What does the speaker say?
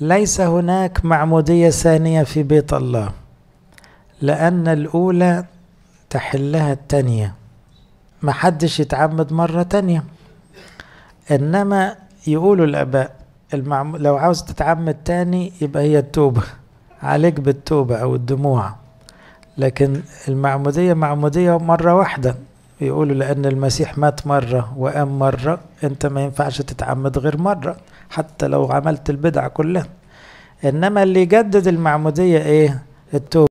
ليس هناك معمودية ثانية في بيت الله لأن الأولى تحلها التانية محدش يتعمد مرة تانية إنما يقولوا الآباء المعم... لو عاوز تتعمد تاني يبقى هي التوبة عليك بالتوبة أو الدموع لكن المعمودية معمودية مرة واحدة يقولوا لأن المسيح مات مرة وقام مرة أنت ما ينفعش تتعمد غير مرة حتى لو عملت البدع كلها إنما اللي يجدد المعمودية إيه؟ التوبة